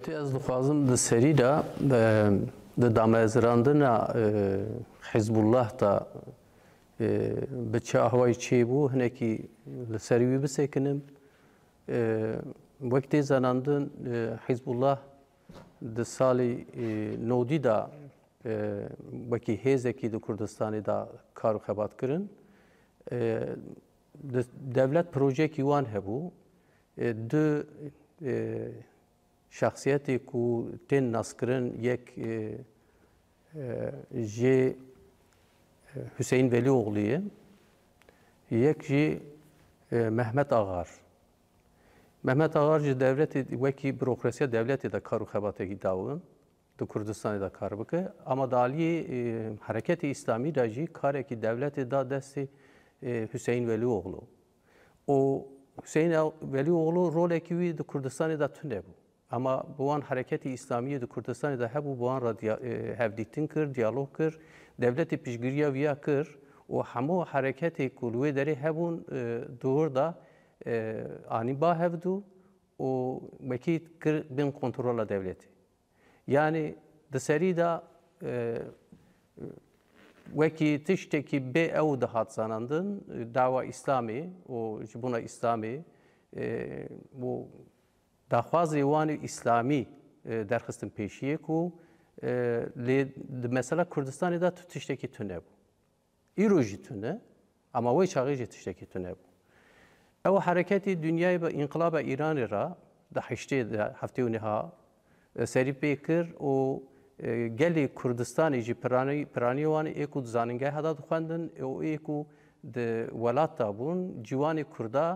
Բարեթի ես դխազմ դ սերիրա դ դամեզրանդնա Հիզբուլլահ դա بچه هوای چی بو هنکی سریوی بسکنم وقتی زناندن حزب الله د سالی نودی دا وکی هزکی د کردستانی دا کارو خبات کرن دولت پروژه کی وان هبو دو شخصیتی کو naskırın نسکرن یک جی Hüseyin Velioğlu'yu, yek jî e, Mehmet Ağar. Mehmet Ağar jî devleti wekî bürokrasiya devleti de karu xebatekî davin di Kurdistan'da de kar Ama ama daliyê e, hareketi İslamî de jî karekî devletê da destê Hüseyin Velioğlu. O Hüseyin Velioğlu rolekî wî di Kurdistanê de tune bû. اما بوان حرکت اسلامی دو کردستان ده هبو بوان را هفدیتن کر دیالوگ کر دولت پیشگیری ویا کر و همو حرکت کلوه داره هبون دور دا آنی با هفدو و بکی کر بین کنترول دولتی یعنی دسری دا veki tişteki be ev de hatzanandın dava İslami o buna İslami e, bu داخوازی وان ئیسلامی دەرخستن پێشیەک و مەسەلا کوردستانیدا تو تشتێکی تونە بوو. ئیرۆژی تونە ئەما وی چاغێژی تشتێکی تونە بوو. ئەوە حرەکەتی دنیای بە ئینقلاب بە ئیرانی را دەحشتێ هەفتەی ونها سەری پێ کرد و gelê Kurdistanê jî piranîwan êk û zanînge heda dixwendin ê êk û di welata bûn ciwanê Kurda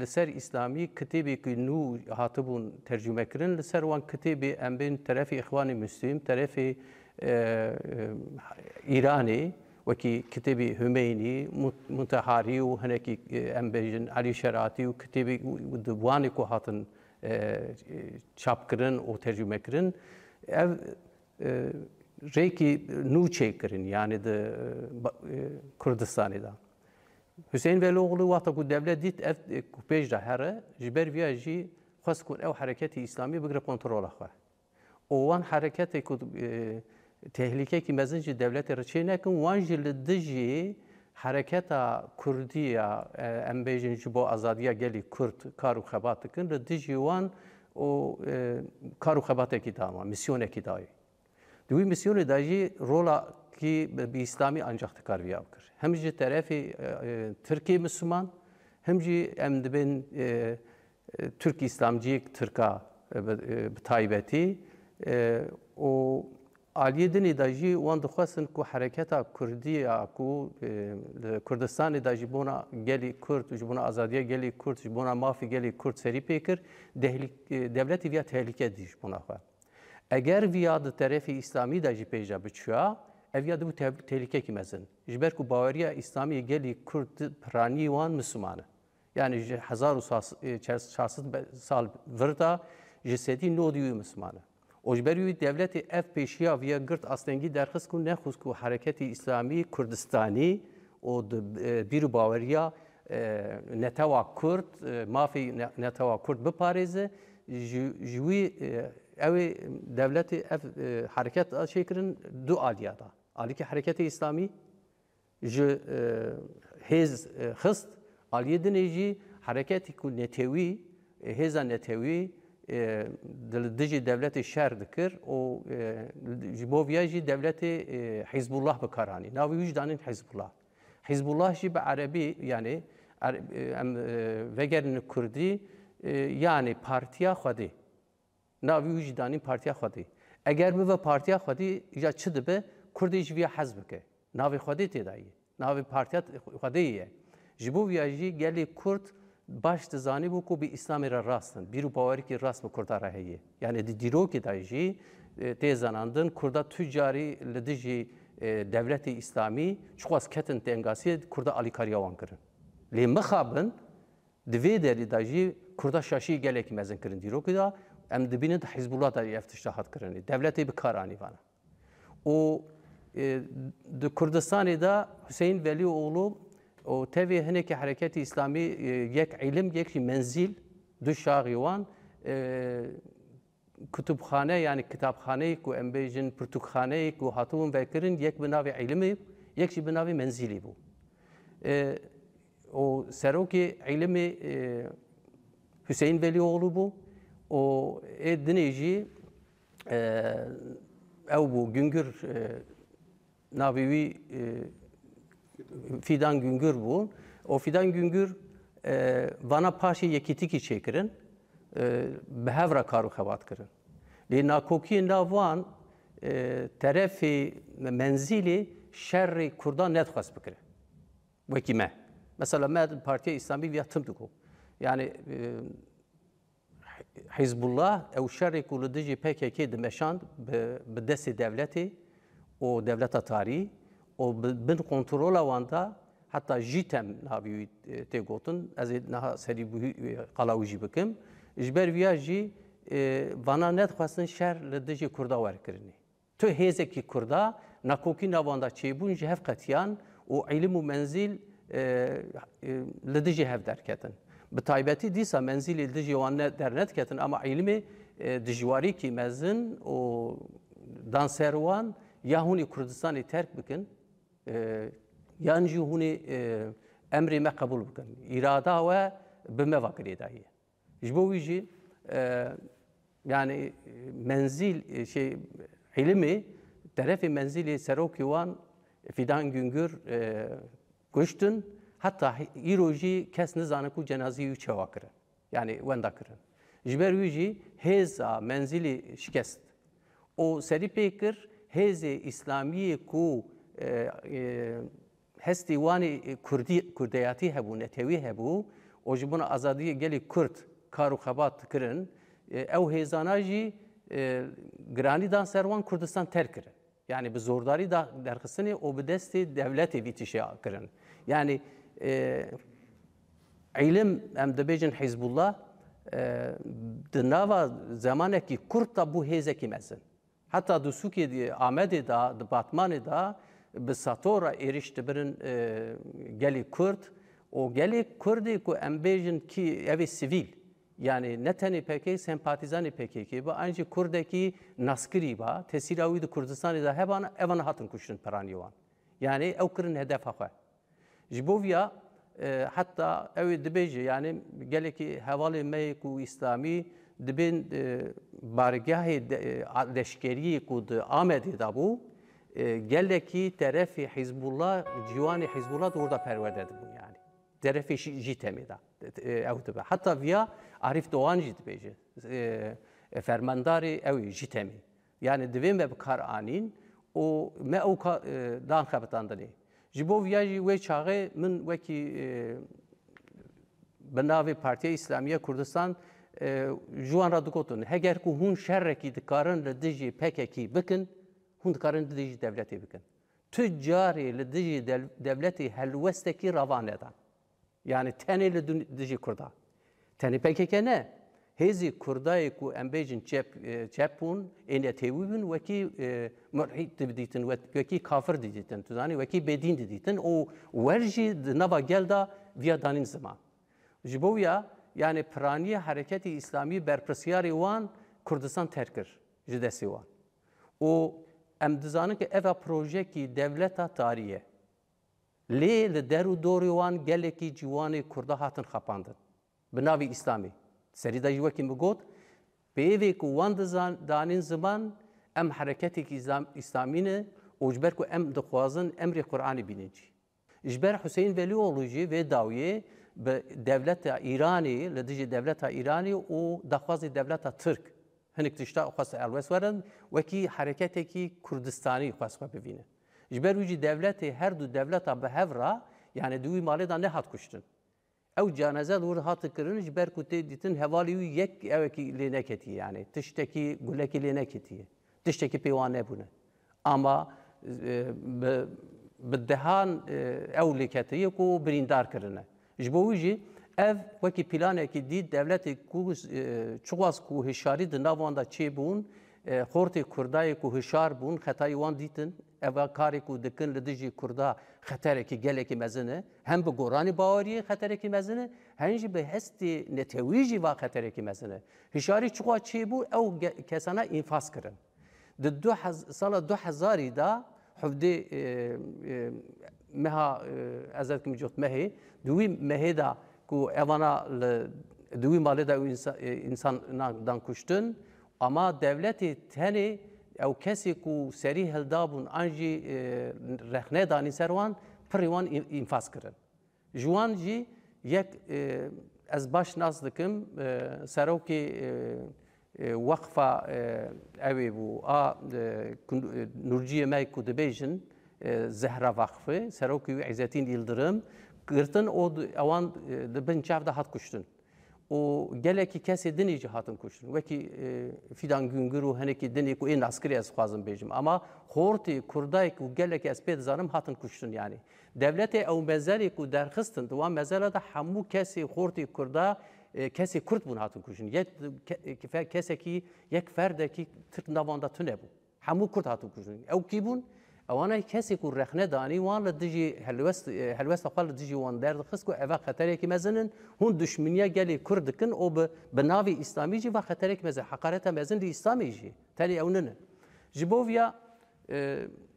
لسر اسلامی کتابی که نو هاتبون ترجمه کردن لسر وان کتابی ام بین طرف اخوان مسلم طرف ایرانی وکی کتابی همینی متحاری و هنکی ام بیجن علی شراتی و کتابی دوانی که هاتن چاپ کردن و ترجمه کردن ev e, reyki nu çekirin yani de e, Kurdistan'dan. حسين بلوغلو وقتا كو الدولة ديت اف كو بيج دا هره جبر فيها جي خواست كون او حركتي اسلامي بقرب كنترول اخوه وان حركتي كو تهليكه كي مزن جي دولة رچي نكن وان جي لدجي حركتا كردية ام بيجن جبو ازادية جلي كرد كارو خباتكن لدجي وان او کارو خباته کی داما میسیونه کی دای دوی میسیونه دایجی رولا کی به اسلامی انجاخت کار ویا هم جي طرفی آه، آه، ترکی مسلمان هم جی ام دبن آه، ترک اسلامجی تركا بتایبتی و عالی دنی داجی وان دخواستن کو حرکتا کردی کو کردستان داجی بونا گلی كرد جبونا آزادی گلی كرد جبونا مافی گلی کرد سری پیکر دولتی ویا تهلیکه دیش بونا خواه اگر ویا د طرف اسلامی داجی پیجا بچوا evya bu tehlike ki mezin. Jiber ku bavariya İslami geli Kurd prani wan Müslümanı. Yani hazar u şahsın e, sal virda jisedi no diyu Müslümanı. O jiber yu devleti ev peşiya viya girt aslengi derhis ku nexus ku hareketi İslami Kurdistani o e, bir bavariya e, netava Kurd mafi netava Kurd bi Pariz'e jwi ev devleti ev hareket şekirin du aliyada. علی که حرکت اسلامی ج هز خست علی دنیجی حرکت کو نتوی هزا نتوی دل دجی دولت شهر دکر و جبویاجی دولت حزب الله بکارانی ناوی وجدان حزب الله حزب الله جی به عربی یعنی وگرن کردی یعنی پارتیا خودی ناوی وجدانی پارتیا خودی اگر به پارتیا خودی یا چه دبه کردیش وی حزب که ناو خودی تیدایی ناو پارتیت خودیه جبو ویاجی گلی کرد باش تزانی بو کو به اسلام را راستن بیرو باوری که راست کرد را هیه یعنی دی دیرو که دایجی تیزاناندن کردا تجاری لدیجی دولت اسلامی چخواز کتن تنگاسی کردا الیکاریا وان کرن لی مخابن دوی دلی دایجی کردا شاشی گلی که مزن کرن دیرو که دا ام دبینه حزب الله دایجی افتشتاحات کرن دولت بکارانی وانا او Ee, Kurdistan'da Hüseyin Velioğlu o tevi heneki hareketi İslami e, yek ilim yek menzil du şagivan e, kütüphane yani kitaphaneyi ku embejin pırtukhaneyi ku hatun ve yek binavi ilmi yek şi binavi menzili bu. E, o seroki ilmi Hüseyin Velioğlu bu. O edineci ev bu güngür Nabivi e, Fidan Güngör bu. O Fidan Güngör e, vana paşi yekitiki çekirin, e, behevra karu hevat kirin. Li nakoki navan e, terefi menzili şerri kurdan net xas bikirin. Vekime. Mesela med Partiye İslami viya tımdıku. Yani e, Hizbullah ev şerri kulu dici PKK dimeşan bi desi devleti o devleta tarihi o bin kontrola wanda hatta jitem nabi e, te gotin ez naha seri bu e, jî bikim ji ber viya jî e, vana nedxwastin şer li dijî Kurda werkirinê tu hêzekî Kurda nakokîna wanda çêbûn ji hev qetiyan û ilim û menzîl li dijî hev derketin bi taybetî dîsa menzîlê dijî wan dernetketin ama ilimê dijwarîkî mezin o danserwan ya huni Kurdistan'ı terk bikin, e, yancı huni e, emri me kabul bikin. İrada ve bime vakriye dahi. Jbo vici e, yani e, menzil e, şey ilmi terefi menzili serokiwan fidan güngür e, göçtün hatta iroji kes nizanı ku cenazeyi üçe vakirin. Yani venda kirin. vici heza menzili şikest. O seri pekir حیز اسلامی کو هستی وانی کردی کردیاتی هبو نتوی هبو او جبون ازادی گلی کرد کارو خبات کرن او هیزانا جی گرانی دان سروان کردستان ترک کرن یعنی به زورداری درخستنی او به دست دولت ویتیشی کرن یعنی علم ام دبیجن حزب الله دناوا زمانه کی کرد تا بو هیزه کی مزن Hatta دو سوکی دی آمده دا دی باتمان erişti birin ساتورا ایریش دبرن گلی کرد او گلی کردی که امبیجن کی اوی سیویل yani ne tane PKK sempatizanı ki bu ancak Kurdaki naskiri ba tesiravi de Kurdistan da heban evan hatın kuşun peranivan. Yani kırın hedef akı. Jibovya e, hatta evi dibeji yani geleki hevali meyku İslami dibin e, bargahı e, leşkeri kud Ahmedi da bu e, ki terefi Hizbullah civanı Hizbullah orada perverde bu yani. Terefi jitemi da. Evdibe. Hatta via Arif Doğan jitbeci. Fermandari ev jitemi. Yani divin ve anin, o me o dan kapatandani. Jibo via ve çağı min ki Bendavi Partiye İslamiye Kurdistan جوان را دکوتن هگر که هون شرکی دکارن لدجی پککی بکن هون دکارن لدجی دولتی بکن تجاری لدجی دولتی هلوستکی روانه دان yani teni ledici kurda. Teni PKK ne? Hezi kurdayı ku embejin cep e, cepun ene tevibin ve ki mürhid dibitin ve ki kafir dibitin. Tuzani ve ki bedin dibitin. O verji nava gelda via danin zaman. Jiboya یعنی پرانی حرکت اسلامی برپرسیاری وان کوردستان ترک کرد ji destê wan û em dizanin ki eva projeyekî devleta tarî ye lê li der û dorê wan gelekî ciwanê Kurda hatin xapandin bi navê İslamî serîda ji wekî min got pêvê ku wan danên ziman em hereketekî İslamî ne û ji ber ku em dixwazin emrê Qur'anê bînin jî ji ber Hüseyin Velîoglu jî vê dawiyê به دولت ایرانی لدیج دولت ایرانی و دخواست دولت ترک هنک تشتا خواست الوس ورن وکی حرکتی که کردستانی خواست خواه ببینه جبر ویجی دولت هر دو دولت به هفرا یعنی دوی مالی دا نهات کشتن او جنازه لور هات کرن جبر کتی دیتن هوالی و یک اوکی لینکتی یعنی تشتکی گلکی لینکتی تشتکی پیوان نبونه اما به دهان او لکتیه کو بریندار کرنه ji bo wî jî ev wekî planekî dî devletê ku e, çiwas ku hişarî di navan da çêbûn e, xortê Kurdayê ku hişar bûn xetayî wan dîtin ev karê ku dikin li dijî Kurda xeterekî gelekî mezin e hem bi goranî baweriyê xeterekî mezin e hen jî bi hestê netewî jî va xeterekî mezin e hişarî çiwa çêbû ew kesana înfas kirin di sala 2000 da حفدی مها از ات میجوت مهی دوی مهی دا کو اوانا دوی مالی دا انسان دان کشتن اما دولتی تنی او کسی کو سری هلدابون انجی رخنه دانی سروان پریوان انفاس کرن جوان جی یک از باش ناز دکم سروکی وقفة أوي بو آ نرجية مايكو دبيجن زهرة وقفة سروكي عزتين يلدرم قرتن او اوان دبن çavda hat kuştun. O geleki kese dini cihatın kuştun. Ve ki e, fidan güngürü heneki dini ku en askeri ez fazın bejim. Ama horti kurdayk ku geleki espet zanım hatın kuştun yani. Devlete ev mezari ku derxistin. Duva mezara da hamu kesi horti kurda کسی کرد بون هاتون کوشن یک کسی که یک فرد که تر نوانده تو نبون همو کرد هاتون کوشن او کی بون اوانه کسی که رخنه دانی وان لدجی هلوست هلوست خپل لدجی وان درد خص کو اوا خطر کی مزنن هون دشمنیه گلی کرد کن او به ناوی اسلامی جی و خطر کی مزن حقارت مزن دی اسلامی جی تلی اونن جبوویا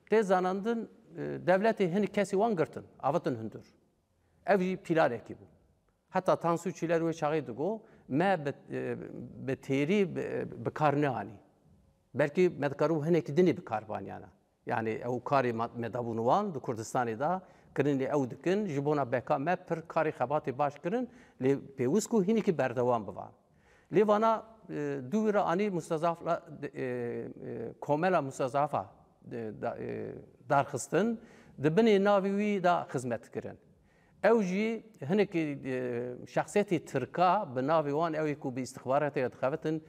te zanandın devleti hini kesi van gırtın, avatın hündür. Ev pilar eki bu. حتی تانسو چیلر و چاقی دگو ما به تیری بکار نهانی بلکی مدکارو هنک دنی بکار بانیانا یعنی او کاری مدابونوان دو کردستانی دا کرن لی او دکن جبونا بکا ما پر کاری خباتی باش کرن لی پیوز کو هینی که بردوان بوان لی وانا دو ویرا آنی مستضاف کوملا مستضافا دارخستن دبنی ناوی وی دا خدمت کرن او جي هنك شخصيتي تركا بناوي وان او يكو باستخبارات دخافتن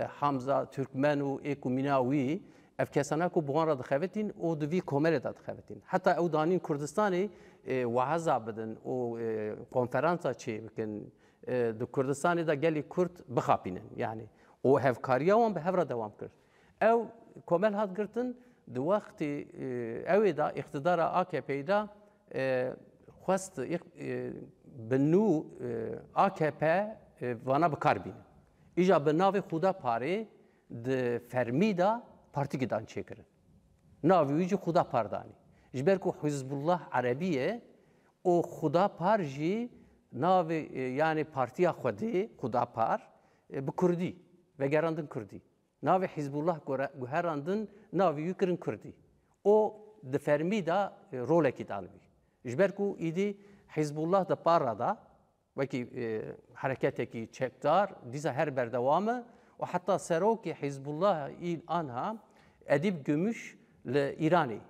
حمزه تركمان و ايكو ميناوي افكاسانا كو بوان را دخافتين او دوي كومل دخافتين حتى او دانين كردستاني وعزا بدن او كونفرانسا چي بكن د كردستاني دا گلي كرد بخابينن يعني او هف كاريا وان بهفرا دوام كرد او كومل هات گرتن دو وقت او دا اقتدار AKP دا خواست بنو AKP vana bikar bînin. Îja bi navê xuda parê di fermî da partîkidan çêkirin. Navê wî jî xuda par danî. Ji ber ku Hizbullah Erebî ye û xuda par jî navê yani partiya Xwedê xuda par bi Kurdî vegerandin Kurdî. Navê Hizbullah guherandin navê wî kirin Kurdî. O di fermî da rolekî danibî. جبركو إيدي حزب الله دا بارا دا وكي آه، حركاتكي تشكدار ديزا هر بردوامة وحتى سروكي حزب الله إيل آنها أديب جمش لإيراني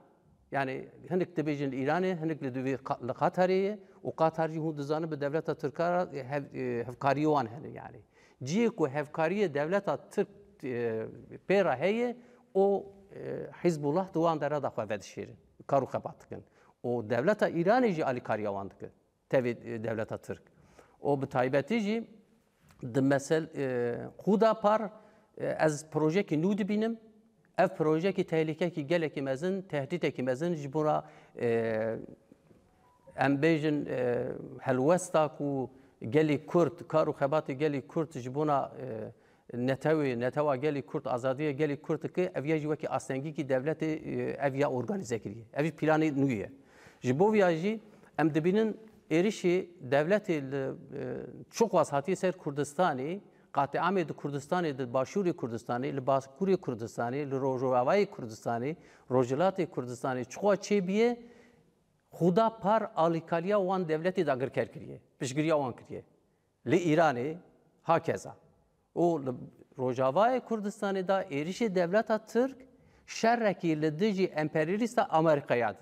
يعني هنك تبيجن الإيراني هنك لدوي لقطري وقطري هو دزانه بدولة تركيا هفكاريوان هن يعني جيكو هفكارية دولة ترك آه، بيرا هي او آه، حزب الله دوان دره دخوا بدشيرن كارو خباتكن O devleta İraneci ali karyavandıkı. Tevi e, devleta Türk. O bitaybetici de mesel e, huda par e, ez proje ki nu binim, ev proje ki tehlike ki gelek mezin tehdit ekimezin jibura embejin helvesta ku geli Kurd, kar û geli gelî Kurd ji bona netewê, netewa gelî Kurd, azadiya gelî ki ev ya ji wekî asengîkî devletê ev ya organize kiriye. Ev planê nû Jibo bo vya jî em dibînin êrişî devletê li e, çok was hatiye ser Kurdistanê, قاتعامê di Kurdistanê di Başûrê Kurdistanê, li Bakurê Kurdistanê, li Rojavayê Kurdistanê, Rojilatê Kurdistanê çixwa çêbiye xuda par alikaliya wan devletê da girker kiriye, pişgiriya wan kiriye. Li İran'ı hakeza. O li Rojavayê Kurdistanê da êrişê devleta Türk, şerrekî li dijî emperyalîsta Amerîkaya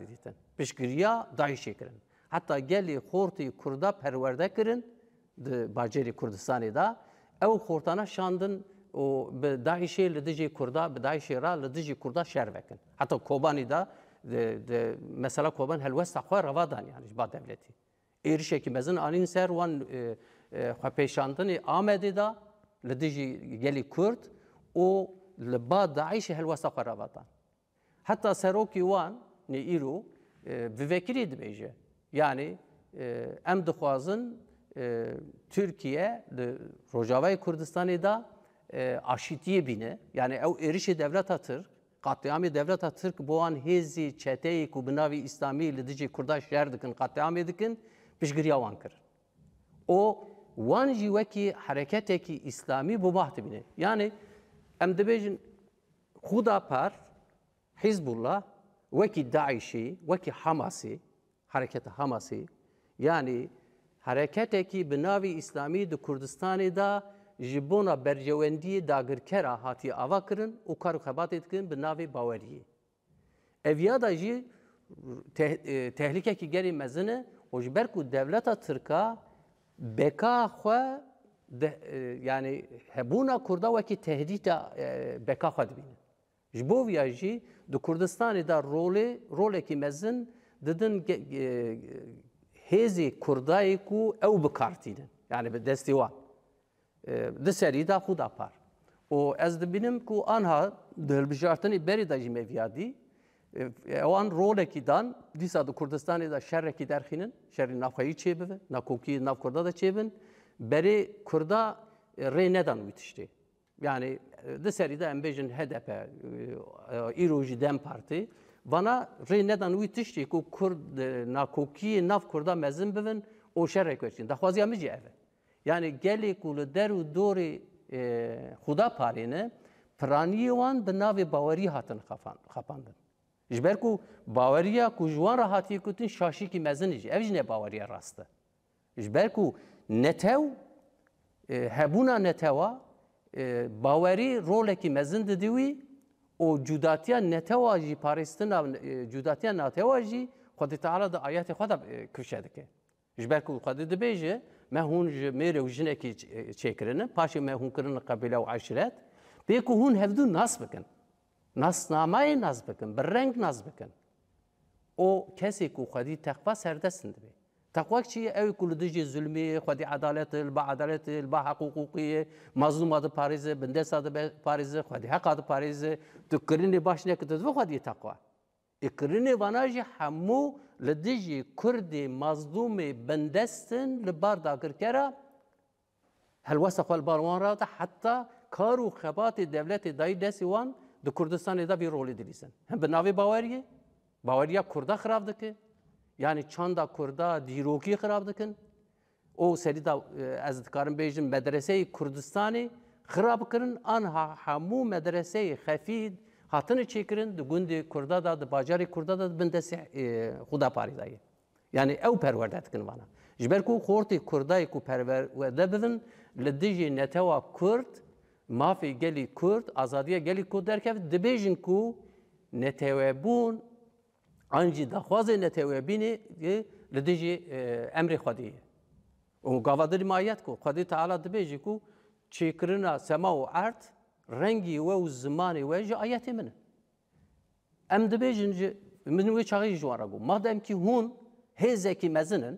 pişgiriya Daişê kirin. Heta gelê xortê Kurda perwerde kirin di Bacerê Kurdistanê da, ew xortana şandin û bi Daişê li dijî Kurda bi Daişê ra li dijî Kurda şer vekin. Heta Kobanê da mesela Koban helwesta xwe reva dan yani ji ba devletî. Êrişekî mezin anîn ser wan e, e, xwepêşandinê Amedê da li dijî gelê Kurd û li ba Daişê helwesta xwe reva dan. Heta serokî vivekirî ee, dibêje. Yani e, em dixwazin e, Türkiye li Rojavayê Kurdistanê da e, aşîtiyê bine. Yani ew êrişê devlet atır. katliamê devlet atır. Bu wan hêzî çeteyê ku bi navê İslamî li şer dikin, katliamê dikin, pişgiriya wan kirin. O wan jî wekî hereketekî İslamî bu bah Yani em dibêjin Xuda Par, Hizbullah, وەکی داعیشی وەکی حەماسی حرکەتە حەماسی یعنی حرکەتێکی بناوی ئیسلامی دو کوردستانیدا ji bona bercewendiyê dagirkera hatiye ava kirin û kar û xebatê dikirin bi navê baweriyê. Evya da jî tehlikekî gerê mezine û ji ber ku devleta Tirka beka xwe yani hebûna Kurda wekî tehdîta beka xwe dibîne. Ji bo vî jî di Kurdistanê da rolê rolekî mezin didin hêzê Kurdayê ku ew bikartînin yani bi destê wan. Ee, di serî da xu da par. û ez dibinim ku anha dilbijartinê berê da jî meviyadî ewan ee, rolekî dan dîsa di Kurdistanê da şerrekî derxînin, şerrî navxeyî çêbivin, nakokî nav Kurda da çêbin, berê Kurda e, rê nedan wî tiştê yani e, dışarıda embejin HDP, e, e, İruji Dem Parti, bana rê nedan wî tiştî ku Kurd nakokiyê nav Kurda mezin bibin o şerek weçin. Daxwaziya min jî ev Yani gelê ku li der û dorê xuda parêne, piraniyê wan bi navê bawerî hatin xapandin. Ji ber ku baweriya ku ji wan re hatiye kutin şaşîkî mezin jî, ev ne baweriya rast e. Ji ber ku netew, hebûna باوەری ڕۆلێکی مەزن ددیوی ئۆ جوداتیان نەتەواژی پارێستن جوداتیان ناتەواژی خودتەعاە دا ئاياتی خدا کوشە دەکەێت ژبەر و خودی دەبێژێ مەهون مێرە و ژنێکی چێکردن پاشی مەهونکردن قبیلا و عشرەت بێک و هون هەفدو ناس بکەن ناسنامای ناز بکەن بە ڕنگ ناز بکەن ئۆ کەسێک و خودی تەخوا سەردەستن دەبێت Takva çi ev kulüdücü zulmü, xwedî adalet, ba adalet, ba hak hukuki, mazlum adı Pariz'e, bindes adı Pariz'e, xwedî hak adı Pariz'e, tu kirinê baş nekidid ve xwedî takva. E kirinê vana jî hemû li dijî Kurdê mazlumê bindestin li bar dagirkera helwesa xwe li bar wan rada heta kar û xebatê devletê dayî destê wan di Kurdistanê de vî rolê dilîsin. Hem bi navê baweriyê, baweriya Kurda xirab dike, یعنی چاندا کوردا دیروکی خراب دکن او سری دا از دکارم بیجن مدرسه کردستانی خراب کرن آنها همو مدرسه خفید هاتن چیکرن د گوند کوردا دا د باجاری کوردا دا بندس خدا پاری دای یعنی او پرورده کن وانا جبر کو خورتی کوردای کو پرور و دبن لدیجی نتوا کورد مافی گلی کورد آزادی گلی کورد درکف دبیجن کو نتوابون آنجی دخواز نتیوی بینی لە دژی ئەمری خودیە و گاوادری مایەت و خودی تعالا دبێژی و چیکردنا سەما و ئارد ڕەنگی وە و زمانی وێژی ئاەتی منە ئەم دبێژن من وی چاغی ژوارە بوو مادەمکی هون هێزێکی مەزنن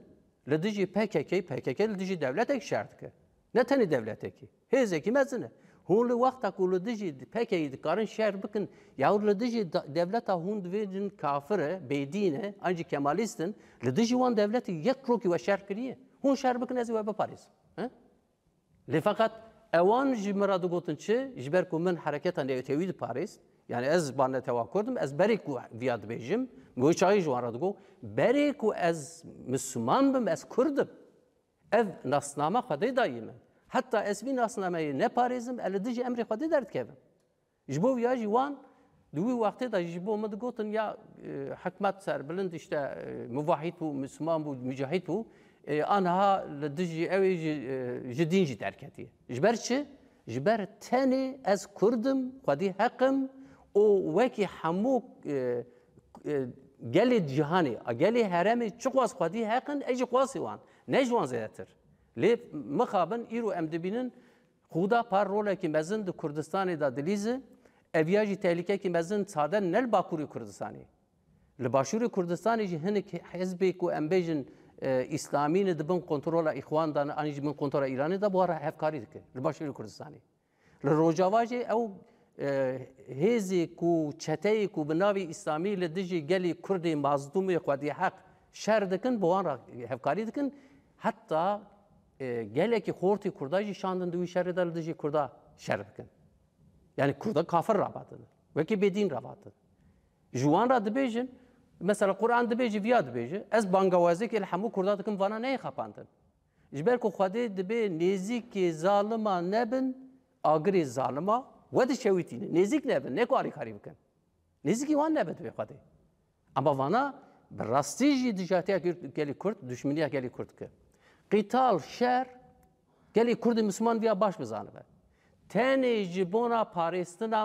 لە دژی پکەکەی پکەکە لە دژی دەولەتێک شاردکە نەتەنی دەولەتێکی هێزێکی مەزنە Hûlû vakta ku li dijî pekeyî dikarin şer bikin yaw li dijî devleta hûn kafire, bêdîn ancî kemalîstin, li dijî wan devletê yek rokî ve şer kiriye. Hun şer bakın ez ê we biparêzin. Lê feqat ewan ji min re digotin çi ji ber ku min hereketa newtewî yani ez bana tevakkür dim, ez berê ku viya dibêjim, goy çayî ji wan ku ez Müslüman bim, ez Kurdim. Ev nasname Xwedê dayî حتى حتی اسمی ما نعم، يعني نيباريزم ال دجي امری خدي درد كيف جبو يا جوان دوی وقت دا جبو مد گوتن يا آه، حکمت سر بلند اشتا آه، مواحد بو مسلمان انا آه، ها لدجي آنها جدين جي تركتي جی جبر چه؟ از كردم خودی حقم او وكي حمو گلی جهانی گلی هرمی چقواز خودی حقن ایجی قواسی وان نجوان زیادتر لی مخابن ایرو ام دبینن خودا پار رولا کی مزن د کردستان دا دلیزه اویاجی تهلیکه کی مزن ساده نل باکوری کردستانی لباشوری کردستانی جی هنک حزب کو ام بیجن اسلامی نه دبن کنترل اخوان دان انج من کنترل ایرانی دا بواره هفکاری دکه لباشوری کردستانی لروجاواجی او هیزی کو چته کو بناوی اسلامی لدجی گلی کردی مظلوم خودی حق شر دکن بوان هفکاری دکن حتی e, ki horti kurda jişandın duyu şeridal dışı kurda şeridkin. Yani kurda kafir rabatını. Ve ki bedin rabatını. Juan ra dibejin, mesela Kur'an dibeji viya dibeji, ez bangawazik ilhamu kurda dikim vana neye kapandın. Jber ku xwedê dibe nêzîkê zalima nebin, agirê zalima we dişewitîne. Nêzik nebin, ne ku alî Nezik bikin. Nêzîkî wan nebe Ama vana bi rastî jî di jatiya gelî Kurd, düşmeniya ke. قتال شهر گلی کرد مسلمان دیا باش بزانه بر تنی جبونا پاریستنا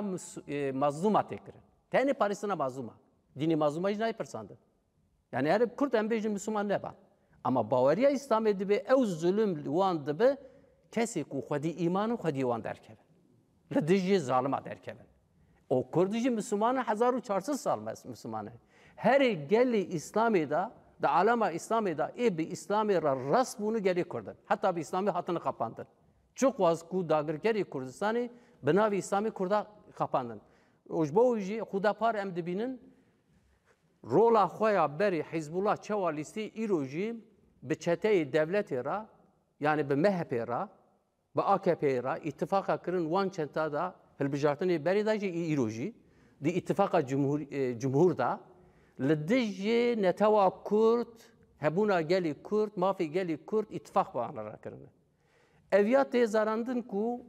مظلومه تکرن تنی پاریستنا مظلومه dini mazlumacı ne persandı. Yani her Kürt embeci Müslüman ne ba. Ama Bavariya İslam edibi ev zulüm van dibi kesi ku xwedî îmanı xwedî wan derkevin. Li dijî zalima derkevin. O Kurdici Müslümanı 1400 sal Müslümanı. Her gelli İslam'ı da da alama İslami da e bi İslami ras bunu geri kurdun. Hatta bir İslam'ı hatını kapandın. Çok vaz ku dagir geri Kurdistan'ı bir İslam'ı kurda kapandın. Ojbo uji hudapar em dibinin rola xoya beri Hizbullah çevalisti iroji bi çeteyi devleti ra yani bi MHP ra bi AKP ra ittifaka kırın wan çenta da hilbijartinê berê da jî di ittifaka cumhur, e, cumhur da لدجي نتوا كورد هبونا جالي كورد ما في جالي كورد اتفاق وانا راكرنا اويا تيزاراندن كو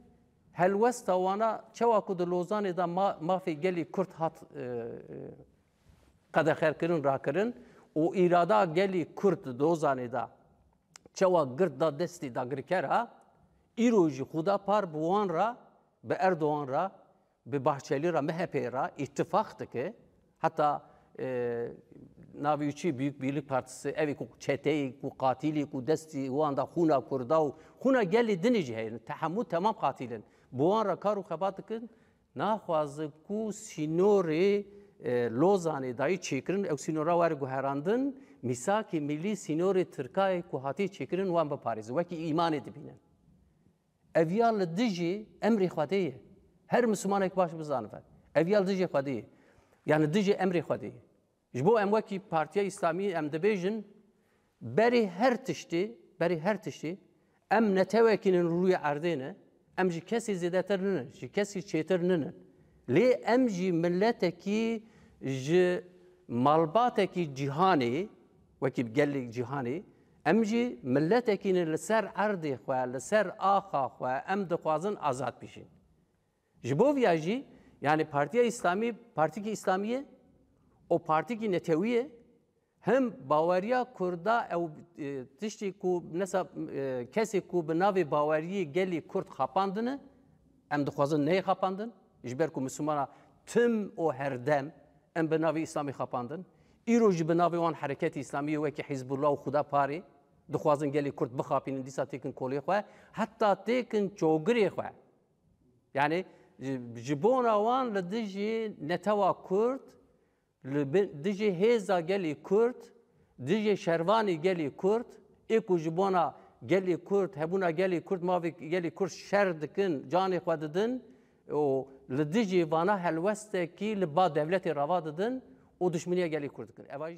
هل وستا وانا چوا كو دلوزان دا ما, ما في جالي كورد هات قد خير كرن راكرن و ارادا جالي كورد دوزان دا چوا گرد دا دستی دا گرکر ایروجی خدا پار بوان را به اردوان را به بحچلی را مهپی را اتفاق دکه حتی e, ee, Navi Üçü Büyük Birlik Partisi evi ku çeteyi ku katili ku desti o anda huna kurdav huna geldi dinici heyin tahammü tamam katilin bu an rakaru kabatikin nahvazı ku sinori e, Lozan'ı dayı çekirin ev sinora var guherandın misaki milli sinori Türkay ku hati çekirin wan be Paris vaki iman edibinen evyalı dici emri xwediyê her Müslümanek baş bizanve evyalı dici xwediyê yani dici emri xwediyê Ji bo em wekî Partiya İslamî em dibêjin berê her tiştî berê her tiştî em netewekînin rûyê erdê ne em ji kesî zêdetir ninin ji kesî çêtir ninin lê em jî milletekî ji malbatekî cîhanê wekî gelek cîhanê em jî milletekînin li ser erdê xwe li ser axa xwe em dixwazin azad bişin ji bo viya jî yani Partiya İslamî Partîkî İslamiye او پارتیکی نتویه هم باوریا کردا او تشتی کو نسب کسی کو به ناوی باوری گلی کرد خاپاندنه ام دخوازن نه خاپاندن جبر کو مسلمانا تم او هر دم ام به ناوی اسلامی خاپاندن ایروج به ناوی وان حرکت اسلامی و که حزب الله و خدا پاری دخوازن گلی کرد بخاپین دیسا تکن کولی خو حتی تکن چوگری خو یعنی جبون اوان لدجی نتوا کرد Dije heza geli Kurd, dije şervani geli Kurd, êku ji bona gelî Kurd, hebûna gelî Kurd mavê gelî Kurd şer dikin, canê xwe didin li dijî vana helwestekî li ba devleti rava didin û duşmeniya gelî Kurd dikin.